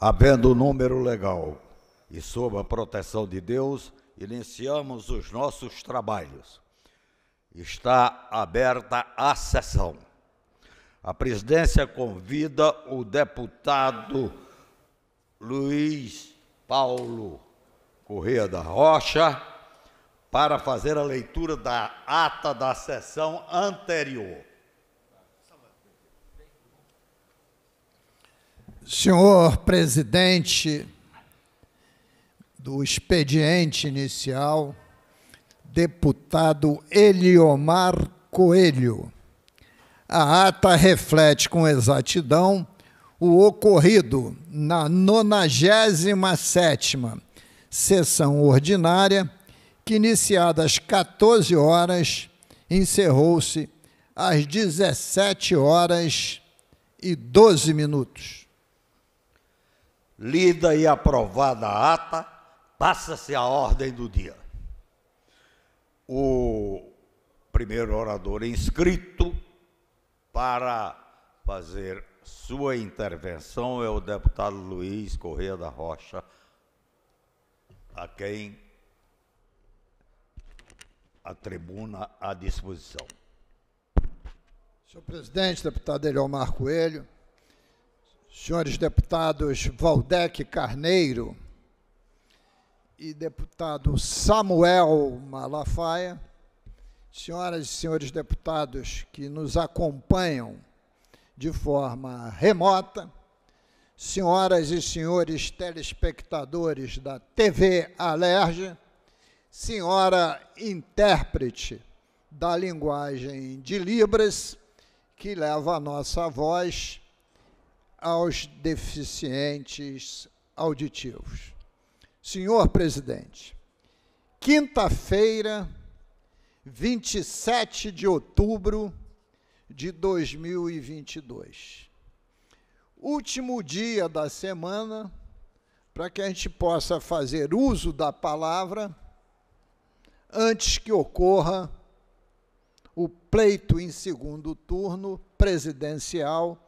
Havendo um número legal e sob a proteção de Deus, iniciamos os nossos trabalhos. Está aberta a sessão. A presidência convida o deputado Luiz Paulo Corrêa da Rocha para fazer a leitura da ata da sessão anterior. Senhor presidente do expediente inicial, deputado Eliomar Coelho. A ata reflete com exatidão o ocorrido na 97ª sessão ordinária, que iniciada às 14 horas, encerrou-se às 17 horas e 12 minutos. Lida e aprovada a ata, passa-se a ordem do dia. O primeiro orador inscrito para fazer sua intervenção é o deputado Luiz Correia da Rocha, a quem a tribuna à disposição. Senhor presidente, deputado Eliomar Coelho, senhores deputados Valdec Carneiro e deputado Samuel Malafaia, senhoras e senhores deputados que nos acompanham de forma remota, senhoras e senhores telespectadores da TV Alerj, senhora intérprete da linguagem de Libras, que leva a nossa voz aos deficientes auditivos. Senhor presidente, quinta-feira, 27 de outubro de 2022. Último dia da semana para que a gente possa fazer uso da palavra antes que ocorra o pleito em segundo turno presidencial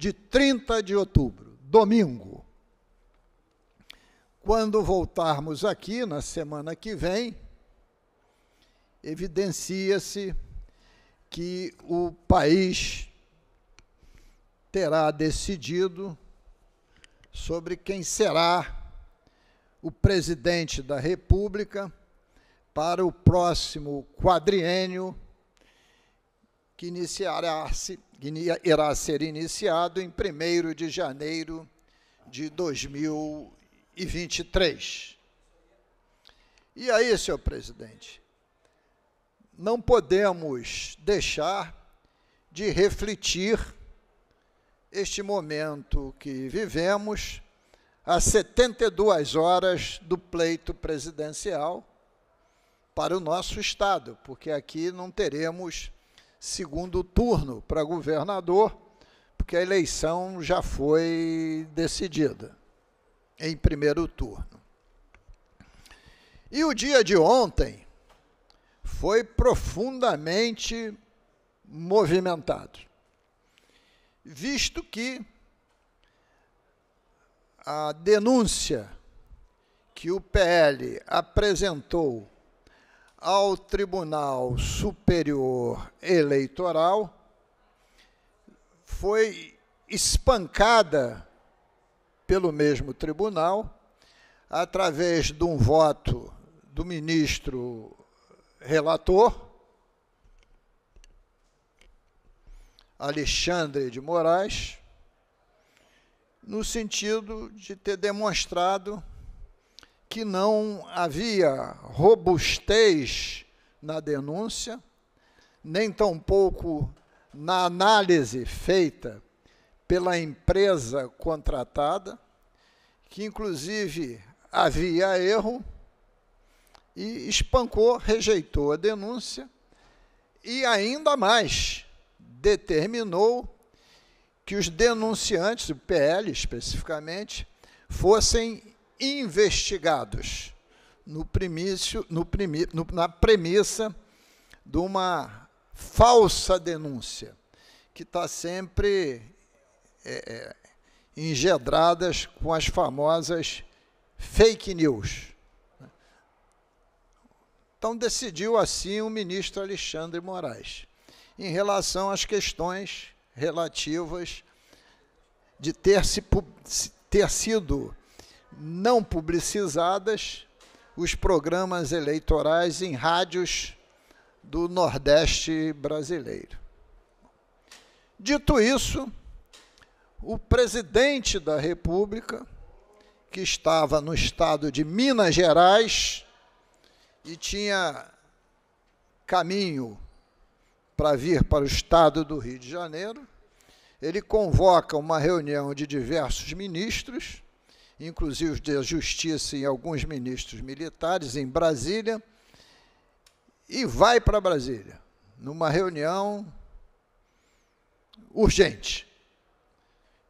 de 30 de outubro, domingo. Quando voltarmos aqui na semana que vem, evidencia-se que o país terá decidido sobre quem será o presidente da República para o próximo quadriênio que, iniciará, que irá ser iniciado em 1 de janeiro de 2023. E aí, senhor presidente, não podemos deixar de refletir este momento que vivemos, a 72 horas do pleito presidencial para o nosso Estado, porque aqui não teremos segundo turno para governador, porque a eleição já foi decidida em primeiro turno. E o dia de ontem foi profundamente movimentado, visto que a denúncia que o PL apresentou ao Tribunal Superior Eleitoral foi espancada pelo mesmo tribunal através de um voto do ministro relator Alexandre de Moraes no sentido de ter demonstrado que não havia robustez na denúncia, nem tampouco na análise feita pela empresa contratada, que inclusive havia erro e espancou, rejeitou a denúncia e ainda mais determinou que os denunciantes, o PL especificamente, fossem investigados no primício, no primi, no, na premissa de uma falsa denúncia que está sempre é, é, engedradas com as famosas fake news. Né? Então decidiu assim o ministro Alexandre Moraes em relação às questões relativas de ter, se, ter sido não publicizadas os programas eleitorais em rádios do Nordeste brasileiro. Dito isso, o presidente da República, que estava no estado de Minas Gerais e tinha caminho para vir para o estado do Rio de Janeiro, ele convoca uma reunião de diversos ministros inclusive os da Justiça e alguns ministros militares, em Brasília, e vai para Brasília, numa reunião urgente,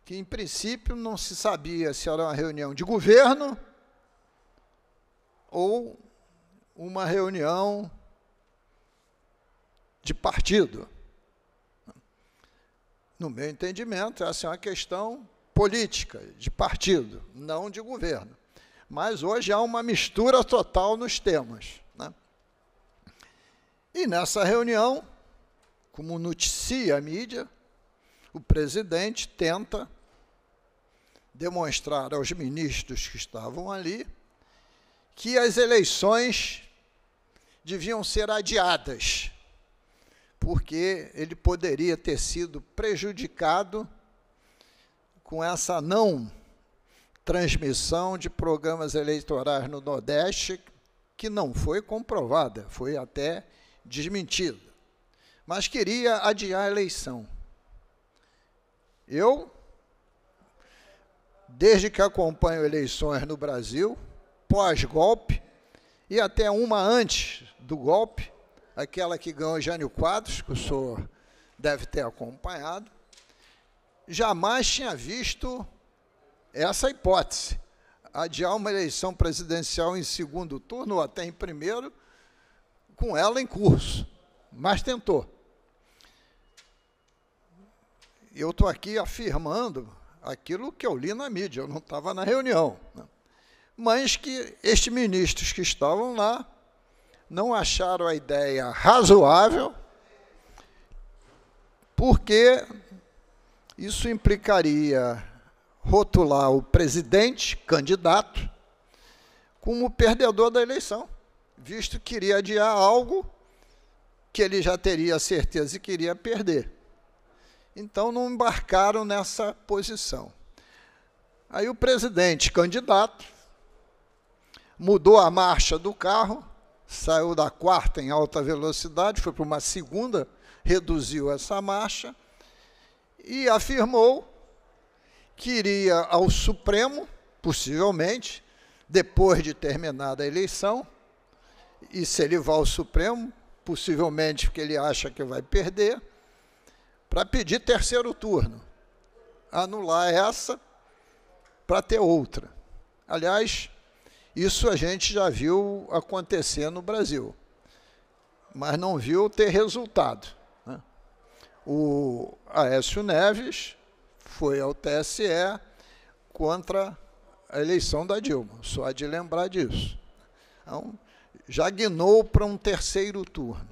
que em princípio não se sabia se era uma reunião de governo ou uma reunião de partido. No meu entendimento, essa é uma questão política, de partido, não de governo. Mas hoje há uma mistura total nos temas. Né? E nessa reunião, como noticia a mídia, o presidente tenta demonstrar aos ministros que estavam ali que as eleições deviam ser adiadas, porque ele poderia ter sido prejudicado com essa não transmissão de programas eleitorais no Nordeste, que não foi comprovada, foi até desmentida. Mas queria adiar a eleição. Eu, desde que acompanho eleições no Brasil, pós-golpe e até uma antes do golpe, aquela que ganhou Jânio Quadros, que o senhor deve ter acompanhado, jamais tinha visto essa hipótese. Adiar uma eleição presidencial em segundo turno, ou até em primeiro, com ela em curso. Mas tentou. Eu estou aqui afirmando aquilo que eu li na mídia, eu não estava na reunião. Né? Mas que estes ministros que estavam lá não acharam a ideia razoável, porque isso implicaria rotular o presidente, candidato, como perdedor da eleição, visto que iria adiar algo que ele já teria certeza que iria perder. Então não embarcaram nessa posição. Aí o presidente, candidato, mudou a marcha do carro, saiu da quarta em alta velocidade, foi para uma segunda, reduziu essa marcha e afirmou que iria ao Supremo, possivelmente, depois de terminada a eleição, e se ele vai ao Supremo, possivelmente porque ele acha que vai perder, para pedir terceiro turno, anular essa para ter outra. Aliás, isso a gente já viu acontecer no Brasil, mas não viu ter resultado. O Aécio Neves foi ao TSE contra a eleição da Dilma, só de lembrar disso. Então, já guinou para um terceiro turno.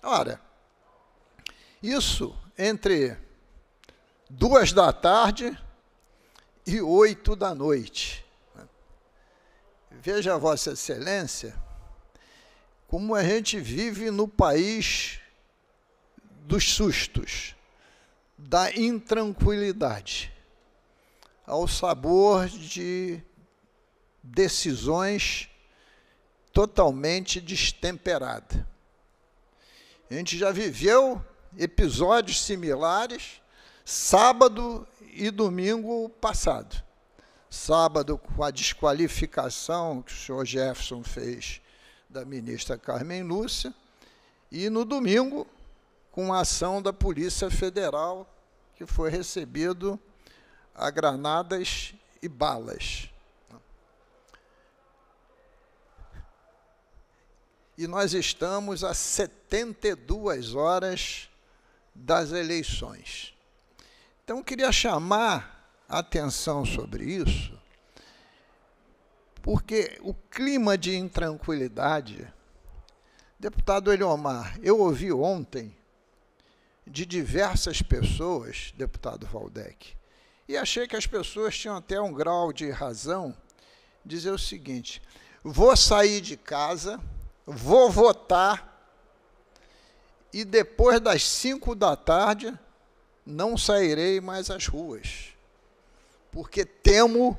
Ora, isso entre duas da tarde e oito da noite. Veja, Vossa Excelência, como a gente vive no país dos sustos, da intranquilidade, ao sabor de decisões totalmente destemperadas. A gente já viveu episódios similares sábado e domingo passado. Sábado, com a desqualificação que o senhor Jefferson fez da ministra Carmen Lúcia, e no domingo, com a ação da Polícia Federal, que foi recebido a granadas e balas. E nós estamos a 72 horas das eleições. Então, queria chamar a atenção sobre isso, porque o clima de intranquilidade. Deputado Eliomar, eu ouvi ontem de diversas pessoas, deputado Valdec, e achei que as pessoas tinham até um grau de razão dizer o seguinte: vou sair de casa, vou votar e depois das cinco da tarde não sairei mais às ruas, porque temo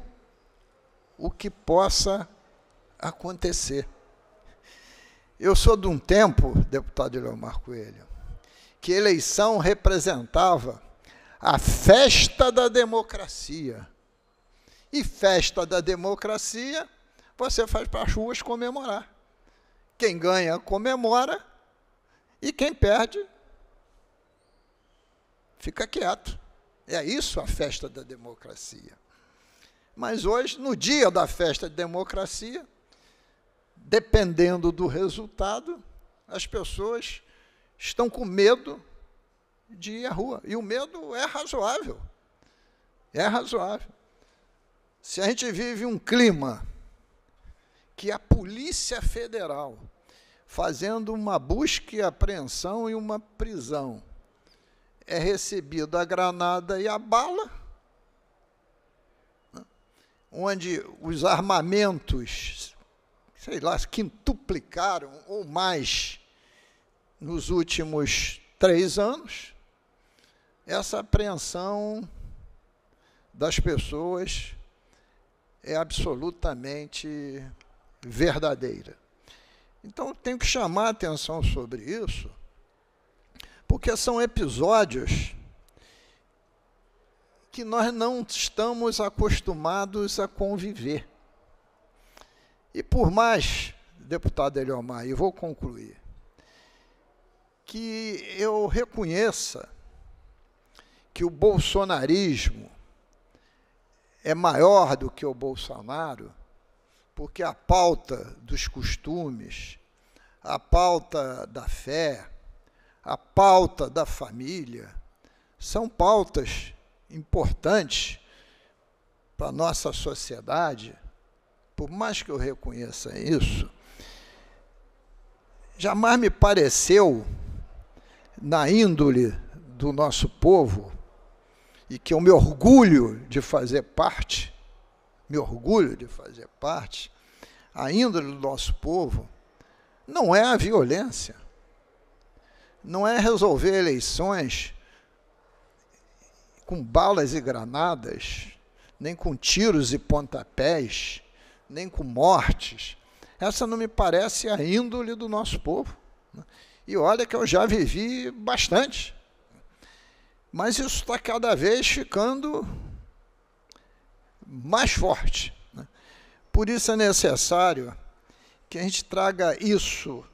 o que possa acontecer. Eu sou de um tempo, deputado Leomar Coelho, que eleição representava a festa da democracia. E festa da democracia, você faz para as ruas comemorar. Quem ganha, comemora, e quem perde, fica quieto. É isso a festa da democracia. Mas hoje, no dia da festa da democracia, dependendo do resultado, as pessoas estão com medo de ir à rua. E o medo é razoável. É razoável. Se a gente vive um clima que a Polícia Federal fazendo uma busca e apreensão e uma prisão, é recebida a granada e a bala, né, onde os armamentos, sei lá, quintuplicaram ou mais nos últimos três anos, essa apreensão das pessoas é absolutamente verdadeira. Então, tenho que chamar a atenção sobre isso, porque são episódios que nós não estamos acostumados a conviver. E por mais, deputado Eliomar, e vou concluir, que eu reconheça que o bolsonarismo é maior do que o Bolsonaro, porque a pauta dos costumes, a pauta da fé, a pauta da família, são pautas importantes para a nossa sociedade. Por mais que eu reconheça isso, jamais me pareceu na índole do nosso povo e que eu me orgulho de fazer parte, me orgulho de fazer parte, a índole do nosso povo não é a violência, não é resolver eleições com balas e granadas, nem com tiros e pontapés, nem com mortes. Essa não me parece a índole do nosso povo. Né? E olha que eu já vivi bastante. Mas isso está cada vez ficando mais forte. Né? Por isso é necessário que a gente traga isso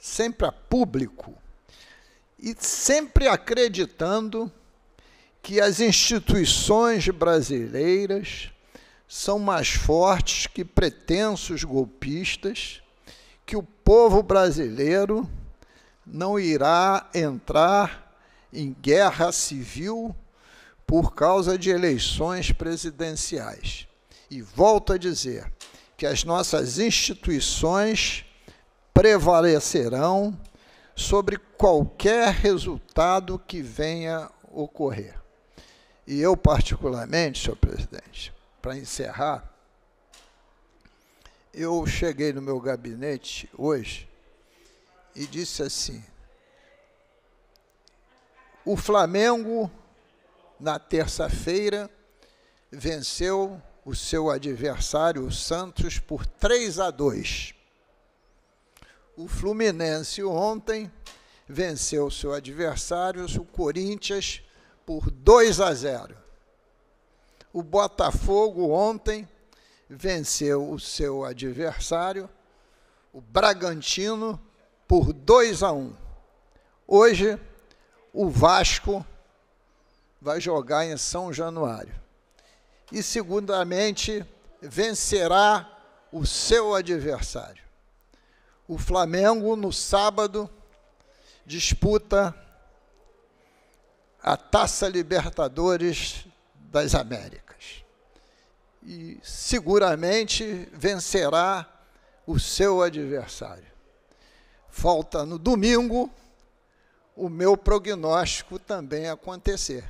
sempre a público e sempre acreditando que as instituições brasileiras são mais fortes que pretensos golpistas, que o povo brasileiro não irá entrar em guerra civil por causa de eleições presidenciais. E volto a dizer que as nossas instituições prevalecerão sobre qualquer resultado que venha ocorrer. E eu, particularmente, senhor presidente, para encerrar, eu cheguei no meu gabinete hoje e disse assim: O Flamengo, na terça-feira, venceu o seu adversário, o Santos, por 3 a 2. O Fluminense, ontem, venceu o seu adversário, o Corinthians, por 2 a 0. O Botafogo, ontem, venceu o seu adversário, o Bragantino, por 2 a 1. Um. Hoje, o Vasco vai jogar em São Januário. E, segundamente, vencerá o seu adversário. O Flamengo, no sábado, disputa a Taça Libertadores das Américas. E seguramente vencerá o seu adversário falta no domingo, o meu prognóstico também acontecer.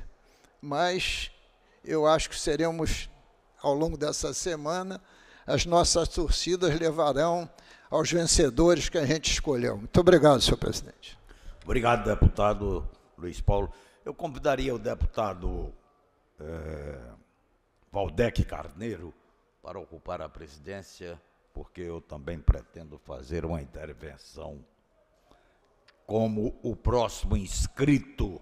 Mas eu acho que seremos, ao longo dessa semana, as nossas torcidas levarão aos vencedores que a gente escolheu. Muito obrigado, senhor presidente. Obrigado, deputado Luiz Paulo. Eu convidaria o deputado é, Valdec Carneiro para ocupar a presidência porque eu também pretendo fazer uma intervenção como o próximo inscrito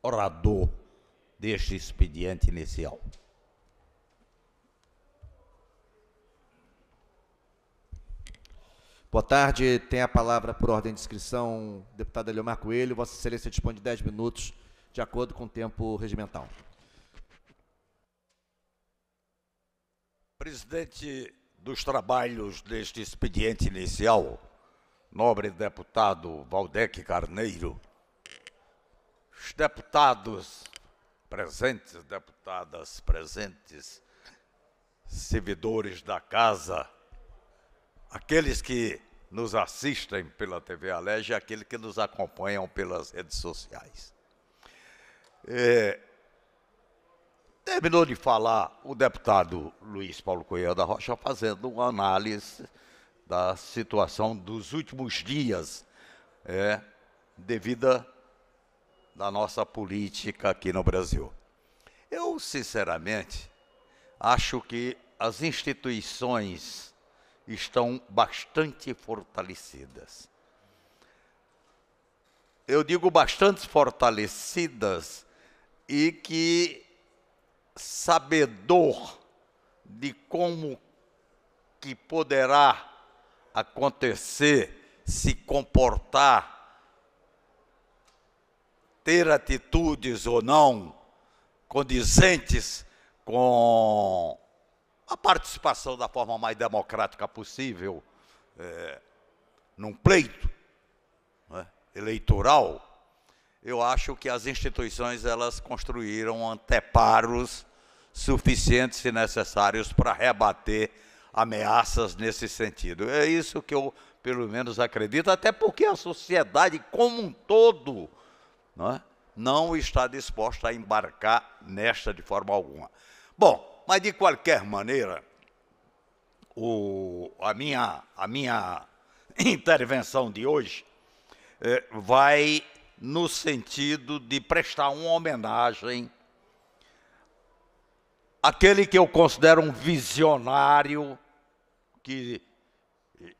orador deste expediente inicial. Boa tarde, tem a palavra por ordem de inscrição, deputado Eliomar Coelho. Vossa Excelência dispõe de 10 minutos, de acordo com o tempo regimental. Presidente dos trabalhos deste expediente inicial, nobre deputado Valdec Carneiro, os deputados presentes, deputadas presentes, servidores da casa, aqueles que nos assistem pela TV Alerj e aqueles que nos acompanham pelas redes sociais. É, Terminou de falar o deputado Luiz Paulo Coelho da Rocha fazendo uma análise da situação dos últimos dias é, devida da nossa política aqui no Brasil. Eu, sinceramente, acho que as instituições estão bastante fortalecidas. Eu digo bastante fortalecidas e que sabedor de como que poderá acontecer, se comportar, ter atitudes ou não condizentes com a participação da forma mais democrática possível é, num pleito né, eleitoral, eu acho que as instituições elas construíram anteparos suficientes e necessários para rebater ameaças nesse sentido. É isso que eu, pelo menos, acredito, até porque a sociedade como um todo não, é? não está disposta a embarcar nesta de forma alguma. Bom, mas de qualquer maneira, o, a, minha, a minha intervenção de hoje é, vai no sentido de prestar uma homenagem àquele que eu considero um visionário que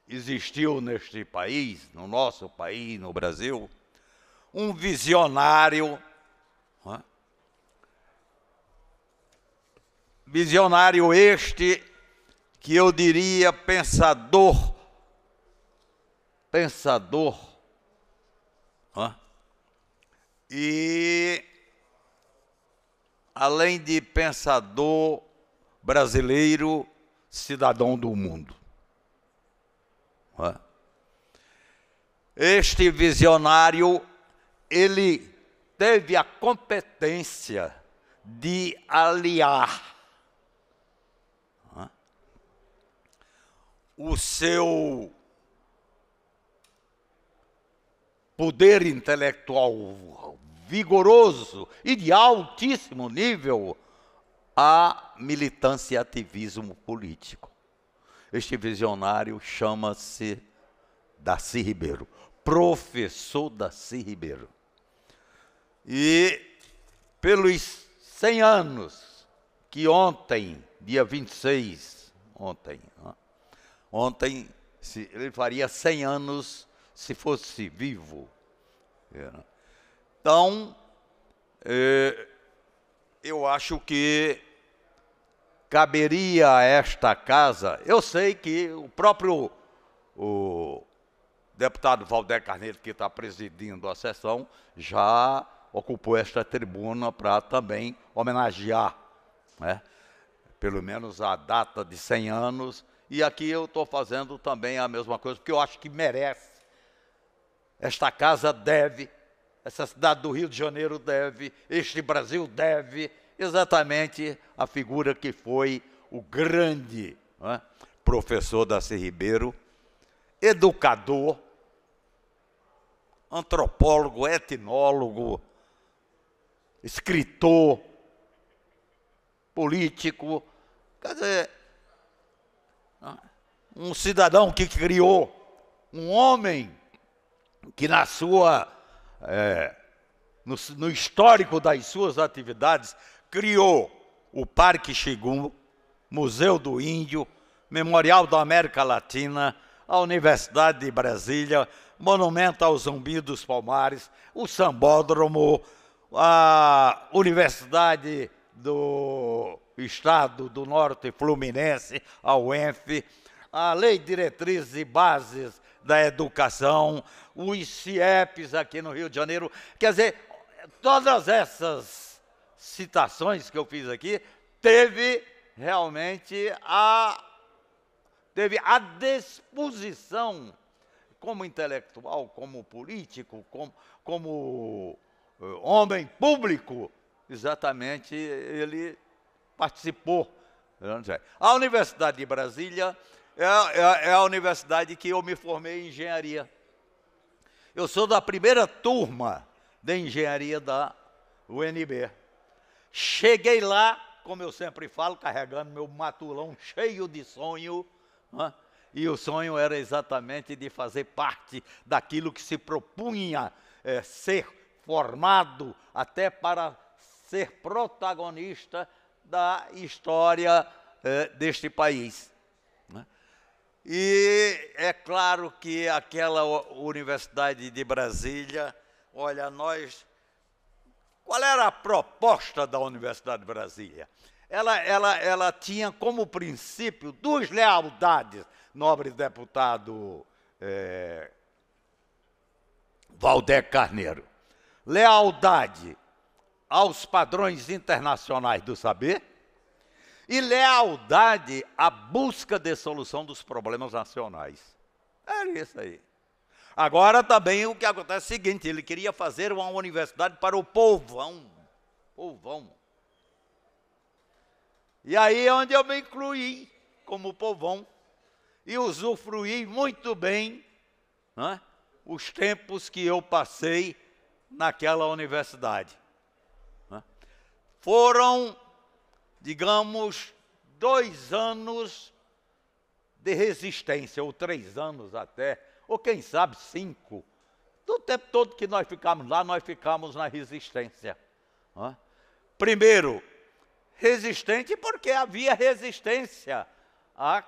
existiu neste país, no nosso país, no Brasil, um visionário, é? visionário este que eu diria pensador, pensador e, além de pensador brasileiro, cidadão do mundo. É? Este visionário, ele teve a competência de aliar é? o seu poder intelectual vigoroso e de altíssimo nível a militância e ativismo político. Este visionário chama-se Darcy Ribeiro, professor Darcy Ribeiro. E pelos 100 anos que ontem, dia 26, ontem, né? ontem ele faria 100 anos se fosse vivo. É, né? Então, é, eu acho que caberia a esta casa. Eu sei que o próprio o deputado Valdé Carneiro, que está presidindo a sessão, já ocupou esta tribuna para também homenagear, né? pelo menos a data de 100 anos. E aqui eu estou fazendo também a mesma coisa, porque eu acho que merece esta casa deve, essa cidade do Rio de Janeiro deve, este Brasil deve, exatamente a figura que foi o grande é, professor Darcy Ribeiro, educador, antropólogo, etnólogo, escritor, político, quer dizer, é, um cidadão que criou, um homem que na sua, é, no, no histórico das suas atividades, criou o Parque Xigum, Museu do Índio, Memorial da América Latina, a Universidade de Brasília, Monumento ao Zumbi dos Palmares, o Sambódromo, a Universidade do Estado do Norte Fluminense, a UENF, a Lei Diretriz e Bases da educação, os CIEPs aqui no Rio de Janeiro. Quer dizer, todas essas citações que eu fiz aqui, teve realmente a, teve a disposição, como intelectual, como político, como, como eh, homem público, exatamente ele participou. A Universidade de Brasília é, é, é a universidade que eu me formei em engenharia. Eu sou da primeira turma de engenharia da UNB. Cheguei lá, como eu sempre falo, carregando meu matulão cheio de sonho, né? e o sonho era exatamente de fazer parte daquilo que se propunha é, ser formado, até para ser protagonista da história é, deste país. E é claro que aquela Universidade de Brasília, olha, nós. Qual era a proposta da Universidade de Brasília? Ela, ela, ela tinha como princípio duas lealdades, nobre deputado é, Carneiro. Lealdade aos padrões internacionais do saber e lealdade à busca de solução dos problemas nacionais. Era é isso aí. Agora também o que acontece é o seguinte: ele queria fazer uma universidade para o povão. Povão. E aí é onde eu me incluí como povão e usufruí muito bem né, os tempos que eu passei naquela universidade. Né. Foram digamos, dois anos de resistência, ou três anos até, ou quem sabe cinco. Do tempo todo que nós ficamos lá, nós ficamos na resistência. É? Primeiro, resistente porque havia resistência à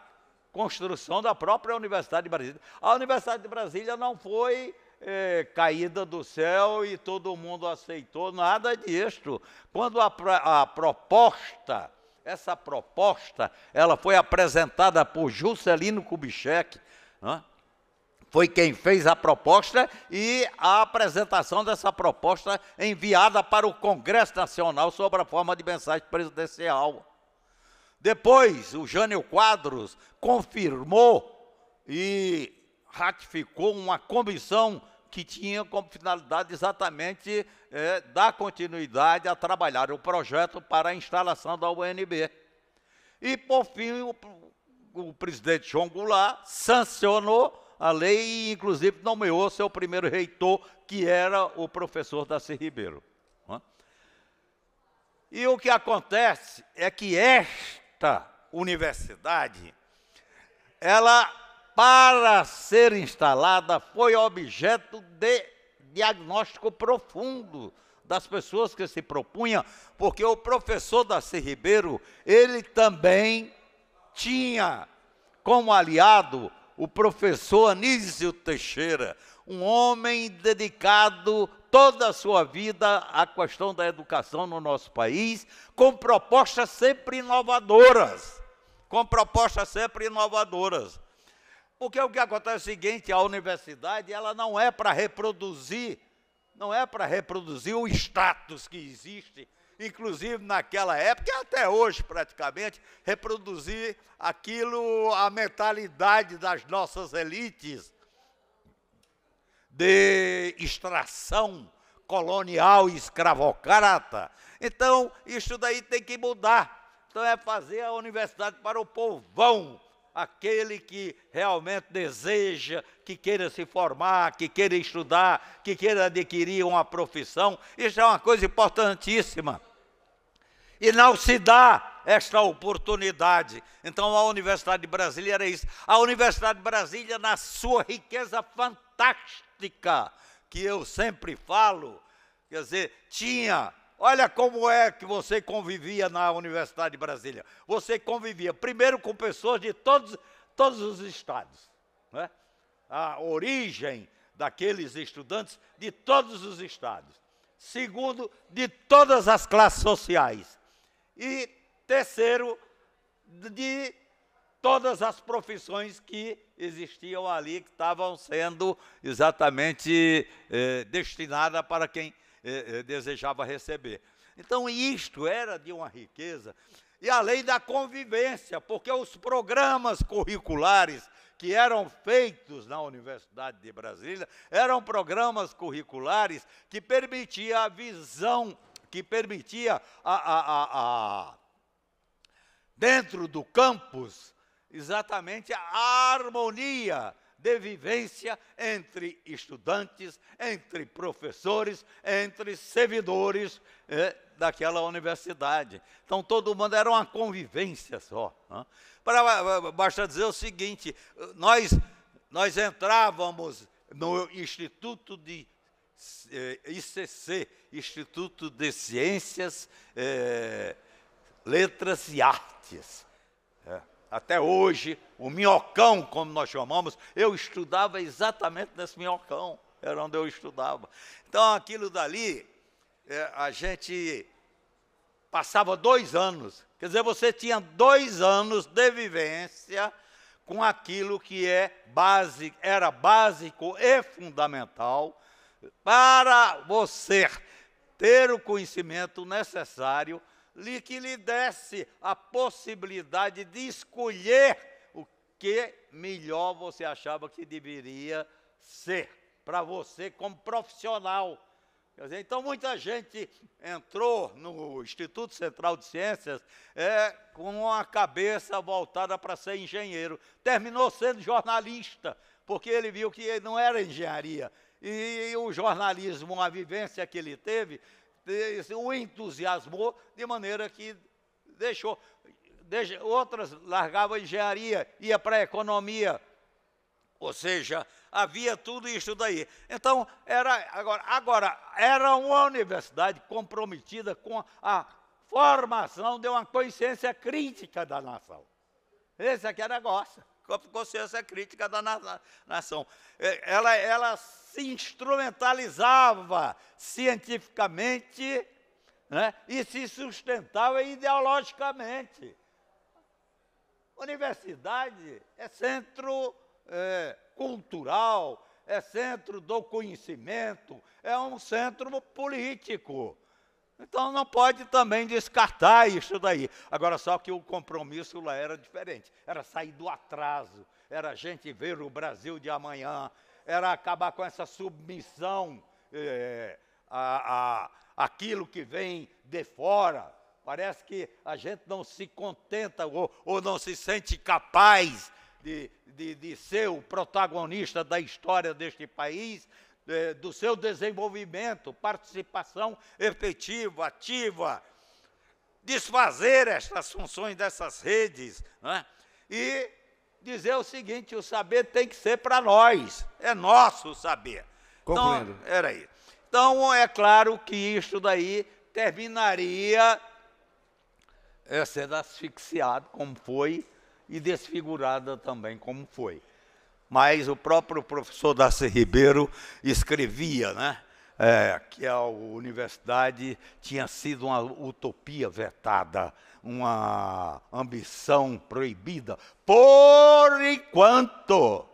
construção da própria Universidade de Brasília. A Universidade de Brasília não foi é, caída do céu e todo mundo aceitou, nada disto. Quando a, a proposta, essa proposta, ela foi apresentada por Juscelino Kubitschek, né? foi quem fez a proposta e a apresentação dessa proposta enviada para o Congresso Nacional sobre a forma de mensagem presidencial. Depois, o Jânio Quadros confirmou e ratificou uma comissão que tinha como finalidade exatamente é, dar continuidade a trabalhar o projeto para a instalação da UNB. E, por fim, o, o presidente João Goulart sancionou a lei e, inclusive, nomeou seu primeiro reitor, que era o professor Darcy Ribeiro. Né? E o que acontece é que esta universidade, ela para ser instalada, foi objeto de diagnóstico profundo das pessoas que se propunham, porque o professor Darcy Ribeiro, ele também tinha como aliado o professor Anísio Teixeira, um homem dedicado toda a sua vida à questão da educação no nosso país, com propostas sempre inovadoras, com propostas sempre inovadoras. Porque o que acontece é o seguinte, a universidade ela não é para reproduzir, não é para reproduzir o status que existe, inclusive naquela época e até hoje praticamente, reproduzir aquilo, a mentalidade das nossas elites de extração colonial e escravocrata. Então, isso daí tem que mudar. Então é fazer a universidade para o povão, aquele que realmente deseja, que queira se formar, que queira estudar, que queira adquirir uma profissão. Isso é uma coisa importantíssima. E não se dá esta oportunidade. Então, a Universidade de Brasília era isso. A Universidade de Brasília, na sua riqueza fantástica, que eu sempre falo, quer dizer, tinha Olha como é que você convivia na Universidade de Brasília. Você convivia primeiro com pessoas de todos, todos os estados. Né? A origem daqueles estudantes de todos os estados. Segundo, de todas as classes sociais. E terceiro, de todas as profissões que existiam ali, que estavam sendo exatamente eh, destinadas para quem eh, eh, desejava receber. Então, isto era de uma riqueza. E além da convivência, porque os programas curriculares que eram feitos na Universidade de Brasília eram programas curriculares que permitia a visão, que permitia a, a, a, a dentro do campus exatamente a harmonia de vivência entre estudantes, entre professores, entre servidores é, daquela universidade. Então, todo mundo era uma convivência só. Né? Para, basta dizer o seguinte: nós, nós entrávamos no Instituto de é, ICC, Instituto de Ciências, é, Letras e Artes. É até hoje, o minhocão, como nós chamamos, eu estudava exatamente nesse minhocão, era onde eu estudava. Então, aquilo dali, é, a gente passava dois anos, quer dizer, você tinha dois anos de vivência com aquilo que é base, era básico e fundamental para você ter o conhecimento necessário que lhe desse a possibilidade de escolher o que melhor você achava que deveria ser para você como profissional. Dizer, então, muita gente entrou no Instituto Central de Ciências é, com a cabeça voltada para ser engenheiro. Terminou sendo jornalista, porque ele viu que não era engenharia. E o jornalismo, a vivência que ele teve, o entusiasmou de maneira que deixou. Outras largavam a engenharia, ia para a economia. Ou seja, havia tudo isso daí. Então, era agora, agora era uma universidade comprometida com a formação de uma consciência crítica da nação. Esse aqui é negócio. Consciência crítica da nação. É, ela, ela se instrumentalizava cientificamente né, e se sustentava ideologicamente. Universidade é centro é, cultural, é centro do conhecimento, é um centro político. Então não pode também descartar isso daí. Agora, só que o compromisso lá era diferente. Era sair do atraso, era a gente ver o Brasil de amanhã, era acabar com essa submissão é, a, a, aquilo que vem de fora. Parece que a gente não se contenta ou, ou não se sente capaz de, de, de ser o protagonista da história deste país, é, do seu desenvolvimento, participação efetiva, ativa, desfazer estas funções dessas redes né? e dizer o seguinte: o saber tem que ser para nós, é nosso saber. Concluindo. Então, era isso. Então, é claro que isso daí terminaria é, sendo asfixiado, como foi, e desfigurada também, como foi mas o próprio professor Darcy Ribeiro escrevia, né? É, que a universidade tinha sido uma utopia vetada, uma ambição proibida, por enquanto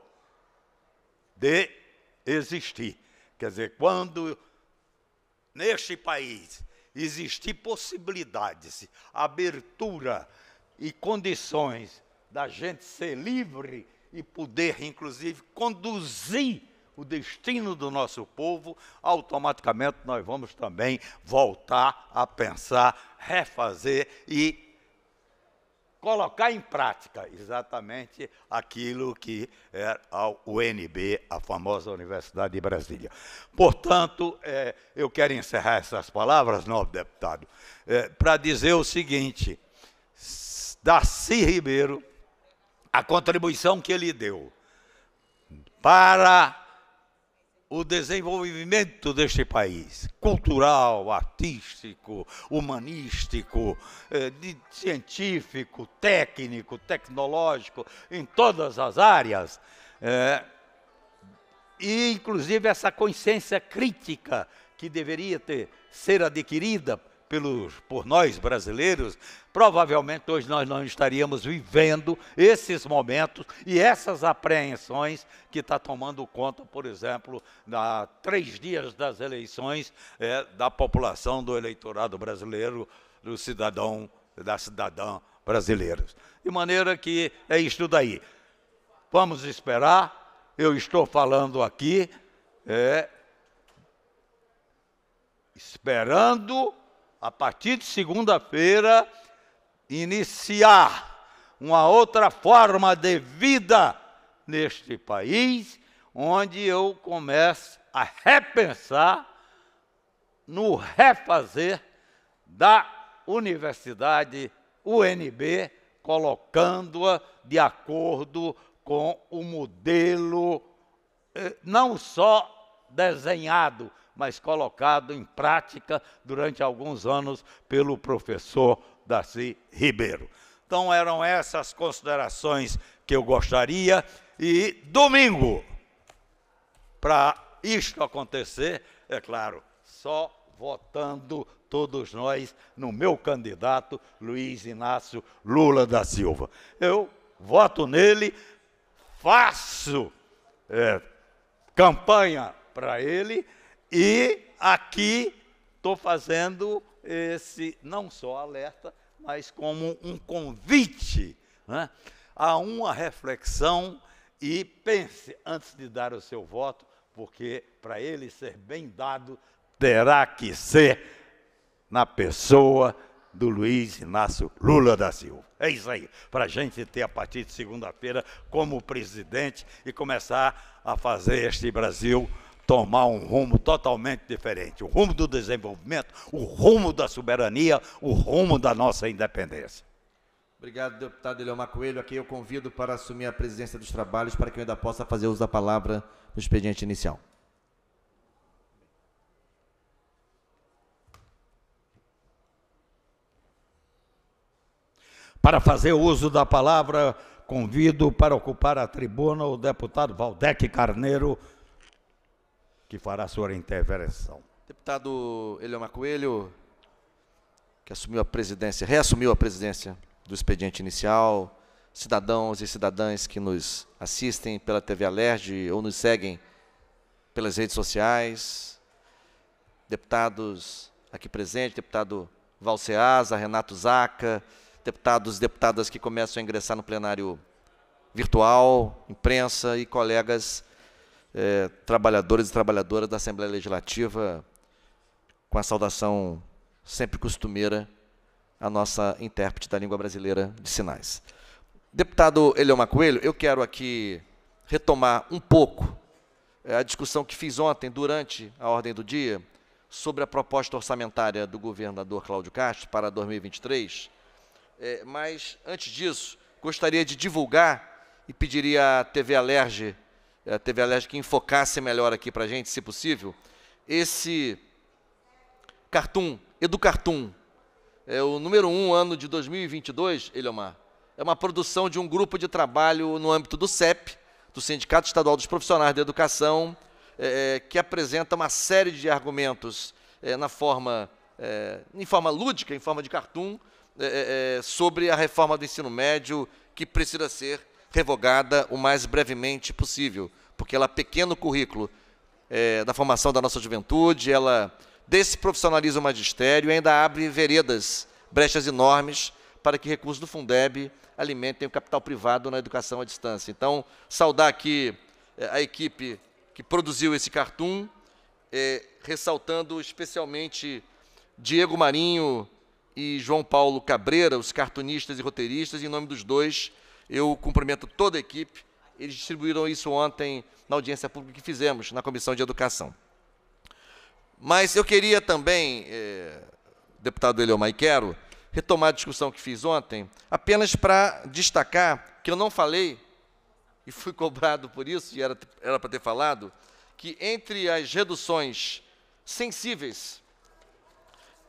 de existir. Quer dizer, quando neste país existir possibilidades, abertura e condições da gente ser livre e poder, inclusive, conduzir o destino do nosso povo, automaticamente nós vamos também voltar a pensar, refazer e colocar em prática exatamente aquilo que é a UNB, a famosa Universidade de Brasília. Portanto, é, eu quero encerrar essas palavras, nobre deputado, é, para dizer o seguinte: Darcy Ribeiro a contribuição que ele deu para o desenvolvimento deste país, cultural, artístico, humanístico, eh, científico, técnico, tecnológico, em todas as áreas. Eh, e, inclusive, essa consciência crítica que deveria ter, ser adquirida pelos, por nós brasileiros, provavelmente hoje nós não estaríamos vivendo esses momentos e essas apreensões que está tomando conta, por exemplo, na três dias das eleições é, da população do eleitorado brasileiro, do cidadão, da cidadã brasileira. De maneira que é isto daí. Vamos esperar. Eu estou falando aqui, é, esperando a partir de segunda-feira, iniciar uma outra forma de vida neste país, onde eu começo a repensar no refazer da Universidade UNB, colocando-a de acordo com o modelo eh, não só desenhado, mas colocado em prática durante alguns anos pelo professor Darcy Ribeiro. Então eram essas considerações que eu gostaria e domingo para isto acontecer, é claro, só votando todos nós no meu candidato Luiz Inácio Lula da Silva. Eu voto nele, faço é, campanha para ele e aqui estou fazendo esse, não só alerta, mas como um convite né, a uma reflexão e pense antes de dar o seu voto, porque para ele ser bem dado, terá que ser na pessoa do Luiz Inácio Lula da Silva. É isso aí, para a gente ter a partir de segunda-feira como presidente e começar a fazer este Brasil tomar um rumo totalmente diferente o rumo do desenvolvimento, o rumo da soberania, o rumo da nossa independência. Obrigado, deputado Eleomar Coelho. Aqui eu convido para assumir a presidência dos trabalhos para que eu ainda possa fazer uso da palavra no expediente inicial. Para fazer uso da palavra, convido para ocupar a tribuna o deputado Valdec Carneiro, que fará a sua intervenção. Deputado Eliomar Coelho, que assumiu a presidência, reassumiu a presidência do expediente inicial, cidadãos e cidadãs que nos assistem pela TV Alerj ou nos seguem pelas redes sociais, deputados aqui presentes, deputado Valceasa, Renato Zaca, deputados e deputadas que começam a ingressar no plenário virtual, imprensa e colegas é, trabalhadores e trabalhadoras da Assembleia Legislativa, com a saudação sempre costumeira a nossa intérprete da língua brasileira de sinais. Deputado Elioma Coelho, eu quero aqui retomar um pouco é, a discussão que fiz ontem durante a ordem do dia sobre a proposta orçamentária do governador Cláudio Castro para 2023. É, mas, antes disso, gostaria de divulgar e pediria à TV Alerge é, teve aliás que enfocasse melhor aqui para a gente, se possível, esse cartoon, Educartoon, é o número um ano de 2022, Eliomar, é uma produção de um grupo de trabalho no âmbito do CEP, do Sindicato Estadual dos Profissionais da Educação, é, é, que apresenta uma série de argumentos é, na forma, é, em forma lúdica, em forma de cartoon, é, é, sobre a reforma do ensino médio que precisa ser revogada o mais brevemente possível, porque ela é pequeno currículo é, da formação da nossa juventude, ela desprofissionaliza o magistério e ainda abre veredas, brechas enormes para que recursos do Fundeb alimentem o capital privado na educação à distância. Então, saudar aqui é, a equipe que produziu esse cartoon, é, ressaltando especialmente Diego Marinho e João Paulo Cabreira, os cartunistas e roteiristas, em nome dos dois, eu cumprimento toda a equipe. Eles distribuíram isso ontem na audiência pública que fizemos na Comissão de Educação. Mas eu queria também, eh, deputado Eliomar Quero, retomar a discussão que fiz ontem, apenas para destacar que eu não falei, e fui cobrado por isso, e era para ter falado, que entre as reduções sensíveis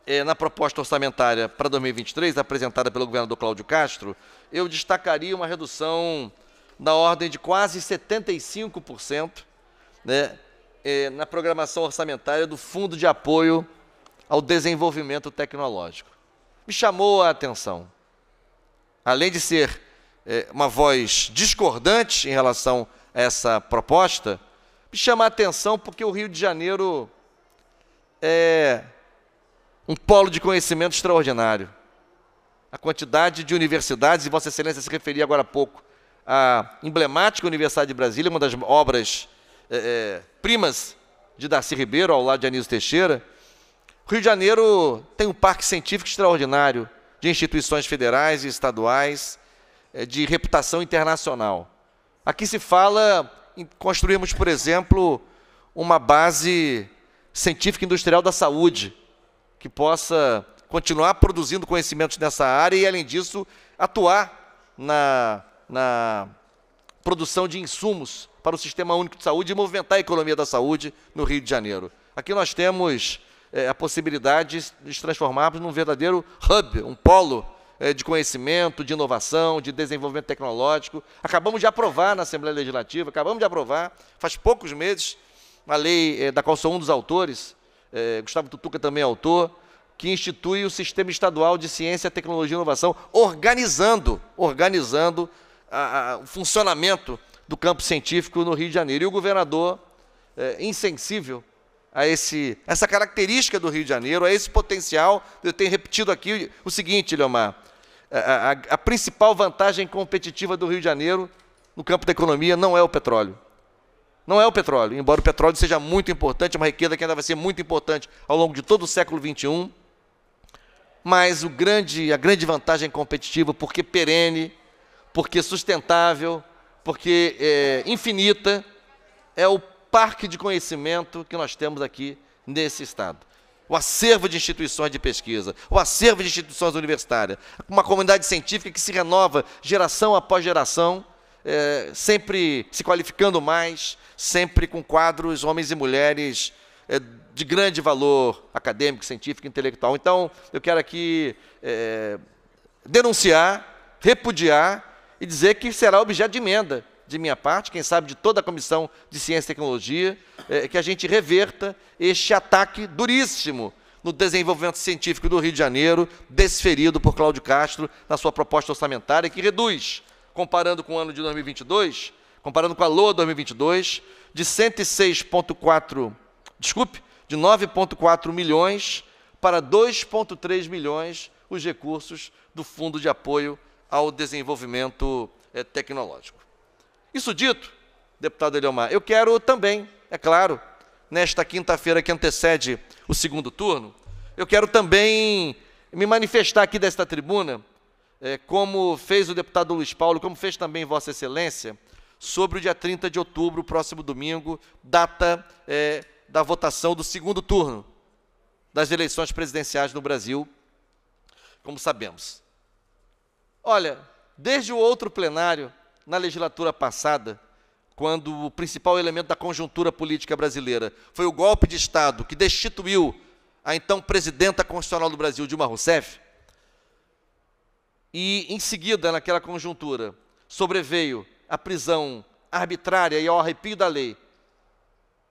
é, na proposta orçamentária para 2023, apresentada pelo governador Cláudio Castro, eu destacaria uma redução na ordem de quase 75% né, é, na programação orçamentária do Fundo de Apoio ao Desenvolvimento Tecnológico. Me chamou a atenção. Além de ser é, uma voz discordante em relação a essa proposta, me chama a atenção porque o Rio de Janeiro é, um polo de conhecimento extraordinário. A quantidade de universidades, e Vossa Excelência se referia agora há pouco à emblemática Universidade de Brasília, uma das obras é, é, primas de Darcy Ribeiro, ao lado de Anísio Teixeira. Rio de Janeiro tem um parque científico extraordinário de instituições federais e estaduais, é, de reputação internacional. Aqui se fala em construirmos, por exemplo, uma base científica industrial da saúde, que possa continuar produzindo conhecimentos nessa área e, além disso, atuar na, na produção de insumos para o Sistema Único de Saúde e movimentar a economia da saúde no Rio de Janeiro. Aqui nós temos é, a possibilidade de nos transformarmos num verdadeiro hub, um polo é, de conhecimento, de inovação, de desenvolvimento tecnológico. Acabamos de aprovar na Assembleia Legislativa, acabamos de aprovar, faz poucos meses, a lei é, da qual sou um dos autores, é, Gustavo Tutuca também é autor, que institui o Sistema Estadual de Ciência, Tecnologia e Inovação, organizando, organizando a, a, o funcionamento do campo científico no Rio de Janeiro. E o governador, é, insensível a esse, essa característica do Rio de Janeiro, a esse potencial, eu tenho repetido aqui o seguinte, Leomar, a, a principal vantagem competitiva do Rio de Janeiro no campo da economia não é o petróleo. Não é o petróleo, embora o petróleo seja muito importante, é uma riqueza que ainda vai ser muito importante ao longo de todo o século XXI. Mas o grande, a grande vantagem competitiva, porque perene, porque sustentável, porque é, infinita, é o parque de conhecimento que nós temos aqui nesse Estado. O acervo de instituições de pesquisa, o acervo de instituições universitárias, uma comunidade científica que se renova geração após geração é, sempre se qualificando mais, sempre com quadros, homens e mulheres é, de grande valor acadêmico, científico, intelectual. Então, eu quero aqui é, denunciar, repudiar e dizer que será objeto de emenda de minha parte, quem sabe de toda a Comissão de Ciência e Tecnologia, é, que a gente reverta este ataque duríssimo no desenvolvimento científico do Rio de Janeiro, desferido por Cláudio Castro na sua proposta orçamentária, que reduz comparando com o ano de 2022, comparando com a LOA 2022, de 106,4, desculpe, de 9,4 milhões para 2,3 milhões os recursos do Fundo de Apoio ao Desenvolvimento é, Tecnológico. Isso dito, deputado Eliomar, eu quero também, é claro, nesta quinta-feira que antecede o segundo turno, eu quero também me manifestar aqui desta tribuna é, como fez o deputado Luiz Paulo, como fez também Vossa Excelência, sobre o dia 30 de outubro, próximo domingo, data é, da votação do segundo turno das eleições presidenciais no Brasil, como sabemos. Olha, desde o outro plenário, na legislatura passada, quando o principal elemento da conjuntura política brasileira foi o golpe de Estado que destituiu a então presidenta constitucional do Brasil, Dilma Rousseff, e em seguida, naquela conjuntura, sobreveio a prisão arbitrária e ao arrepio da lei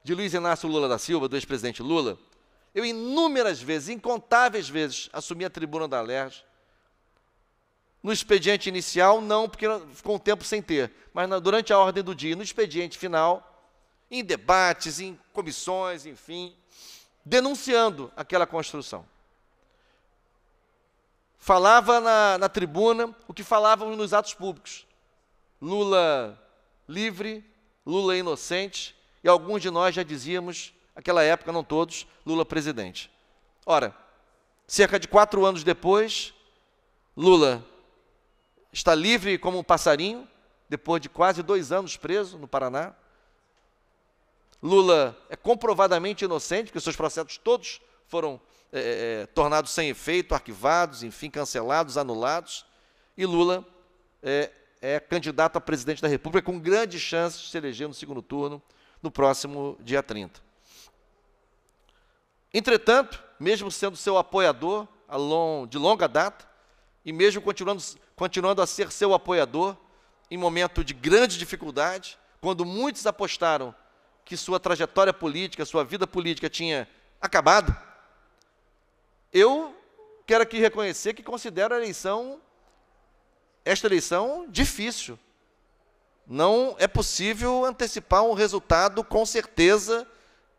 de Luiz Inácio Lula da Silva, do ex-presidente Lula, eu inúmeras vezes, incontáveis vezes, assumi a tribuna da alerj. No expediente inicial, não, porque ficou um tempo sem ter, mas na, durante a ordem do dia, no expediente final, em debates, em comissões, enfim, denunciando aquela construção falava na, na tribuna o que falavam nos atos públicos. Lula livre, Lula inocente, e alguns de nós já dizíamos, naquela época, não todos, Lula presidente. Ora, cerca de quatro anos depois, Lula está livre como um passarinho, depois de quase dois anos preso no Paraná. Lula é comprovadamente inocente, porque seus processos todos foram é, é, é, tornados sem efeito, arquivados, enfim, cancelados, anulados. E Lula é, é candidato a presidente da República com grandes chances de se eleger no segundo turno, no próximo dia 30. Entretanto, mesmo sendo seu apoiador de longa data, e mesmo continuando, continuando a ser seu apoiador, em momento de grande dificuldade, quando muitos apostaram que sua trajetória política, sua vida política tinha acabado, eu quero aqui reconhecer que considero a eleição, esta eleição, difícil. Não é possível antecipar um resultado com certeza,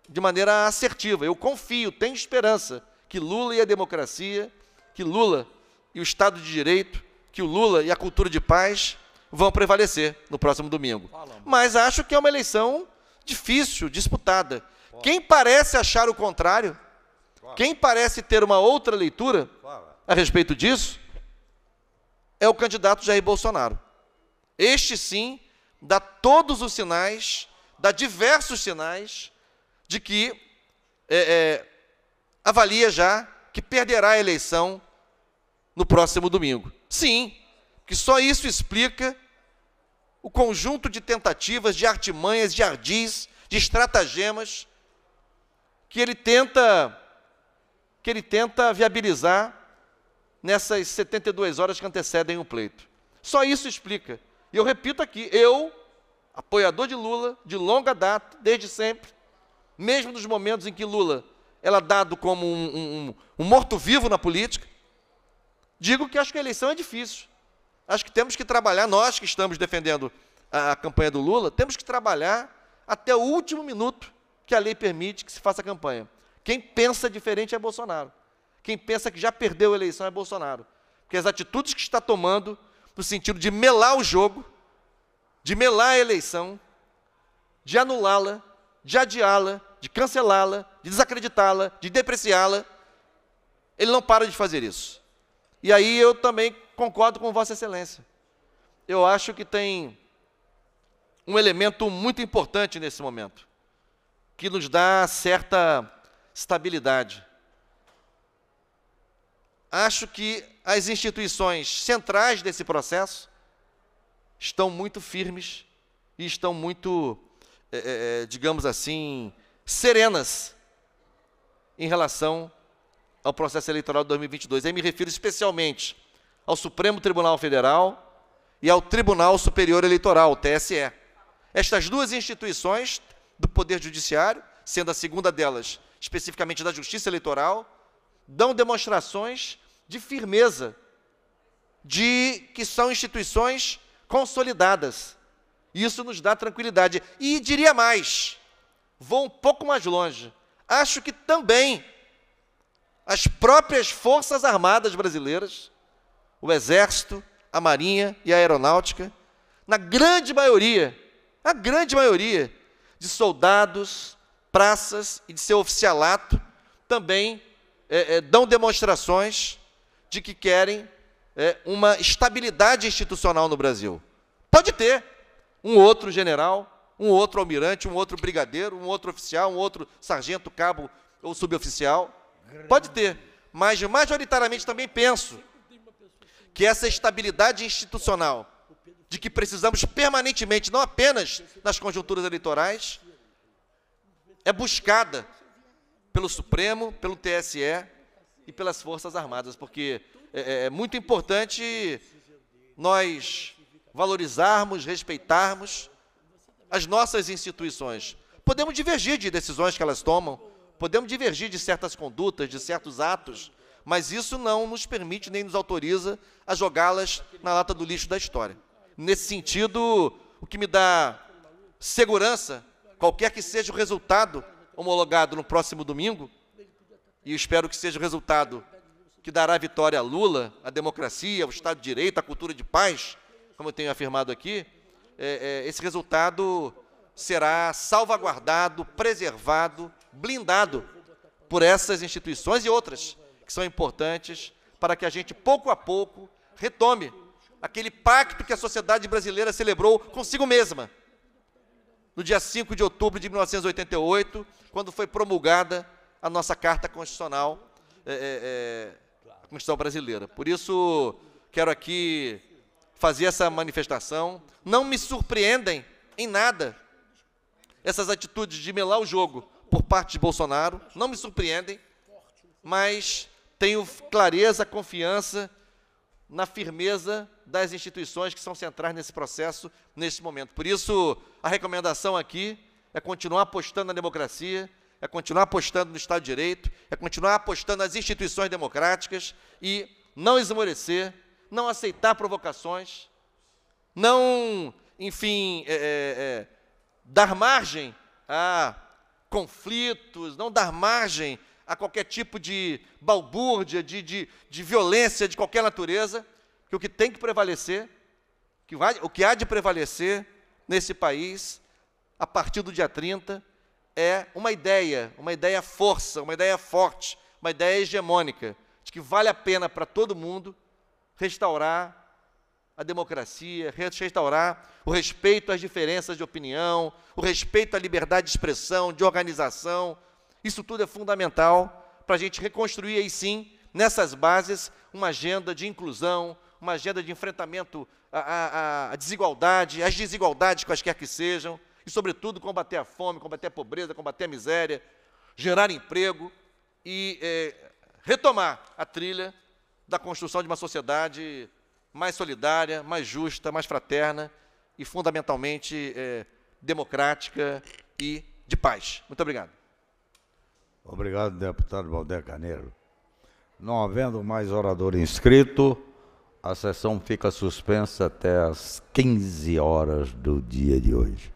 de maneira assertiva. Eu confio, tenho esperança que Lula e a democracia, que Lula e o Estado de Direito, que o Lula e a cultura de paz vão prevalecer no próximo domingo. Mas acho que é uma eleição difícil, disputada. Quem parece achar o contrário quem parece ter uma outra leitura a respeito disso é o candidato Jair Bolsonaro. Este sim dá todos os sinais, dá diversos sinais de que é, é, avalia já que perderá a eleição no próximo domingo. Sim, que só isso explica o conjunto de tentativas, de artimanhas, de ardis, de estratagemas que ele tenta que ele tenta viabilizar nessas 72 horas que antecedem o pleito. Só isso explica. E eu repito aqui, eu, apoiador de Lula, de longa data, desde sempre, mesmo nos momentos em que Lula era é dado como um, um, um morto-vivo na política, digo que acho que a eleição é difícil. Acho que temos que trabalhar, nós que estamos defendendo a, a campanha do Lula, temos que trabalhar até o último minuto que a lei permite que se faça a campanha. Quem pensa diferente é Bolsonaro. Quem pensa que já perdeu a eleição é Bolsonaro. Porque as atitudes que está tomando, no sentido de melar o jogo, de melar a eleição, de anulá-la, de adiá-la, de cancelá-la, de desacreditá-la, de depreciá-la, ele não para de fazer isso. E aí eu também concordo com Vossa Excelência. Eu acho que tem um elemento muito importante nesse momento, que nos dá certa estabilidade. Acho que as instituições centrais desse processo estão muito firmes e estão muito, é, é, digamos assim, serenas em relação ao processo eleitoral de 2022. Aí me refiro especialmente ao Supremo Tribunal Federal e ao Tribunal Superior Eleitoral, o TSE. Estas duas instituições do Poder Judiciário, sendo a segunda delas especificamente da Justiça Eleitoral, dão demonstrações de firmeza, de que são instituições consolidadas. Isso nos dá tranquilidade. E diria mais, vou um pouco mais longe. Acho que também as próprias Forças Armadas brasileiras, o Exército, a Marinha e a Aeronáutica, na grande maioria, a grande maioria de soldados, praças e de seu oficialato também é, é, dão demonstrações de que querem é, uma estabilidade institucional no Brasil. Pode ter um outro general, um outro almirante, um outro brigadeiro, um outro oficial, um outro sargento, cabo ou suboficial. Pode ter, mas majoritariamente também penso que essa estabilidade institucional de que precisamos permanentemente, não apenas nas conjunturas eleitorais, é buscada pelo Supremo, pelo TSE e pelas Forças Armadas, porque é, é, é muito importante nós valorizarmos, respeitarmos as nossas instituições. Podemos divergir de decisões que elas tomam, podemos divergir de certas condutas, de certos atos, mas isso não nos permite nem nos autoriza a jogá-las na lata do lixo da história. Nesse sentido, o que me dá segurança qualquer que seja o resultado homologado no próximo domingo, e espero que seja o resultado que dará vitória a Lula, à democracia, ao Estado de Direito, à cultura de paz, como eu tenho afirmado aqui, é, é, esse resultado será salvaguardado, preservado, blindado por essas instituições e outras que são importantes para que a gente, pouco a pouco, retome aquele pacto que a sociedade brasileira celebrou consigo mesma no dia 5 de outubro de 1988, quando foi promulgada a nossa Carta Constitucional, é, é, a Constituição Brasileira. Por isso, quero aqui fazer essa manifestação. Não me surpreendem em nada essas atitudes de melar o jogo por parte de Bolsonaro, não me surpreendem, mas tenho clareza, confiança na firmeza das instituições que são centrais nesse processo, nesse momento. Por isso, a recomendação aqui é continuar apostando na democracia, é continuar apostando no Estado de Direito, é continuar apostando nas instituições democráticas e não esmorecer, não aceitar provocações, não, enfim, é, é, é dar margem a conflitos, não dar margem a qualquer tipo de balbúrdia, de, de, de violência de qualquer natureza, que o que tem que prevalecer, que vai, o que há de prevalecer nesse país, a partir do dia 30, é uma ideia, uma ideia força, uma ideia forte, uma ideia hegemônica, de que vale a pena para todo mundo restaurar a democracia, restaurar o respeito às diferenças de opinião, o respeito à liberdade de expressão, de organização, isso tudo é fundamental para a gente reconstruir aí sim, nessas bases, uma agenda de inclusão, uma agenda de enfrentamento à, à, à desigualdade, às desigualdades quaisquer que sejam, e, sobretudo, combater a fome, combater a pobreza, combater a miséria, gerar emprego e é, retomar a trilha da construção de uma sociedade mais solidária, mais justa, mais fraterna e, fundamentalmente, é, democrática e de paz. Muito obrigado. Obrigado, deputado Valder Caneiro. Não havendo mais orador inscrito, a sessão fica suspensa até às 15 horas do dia de hoje.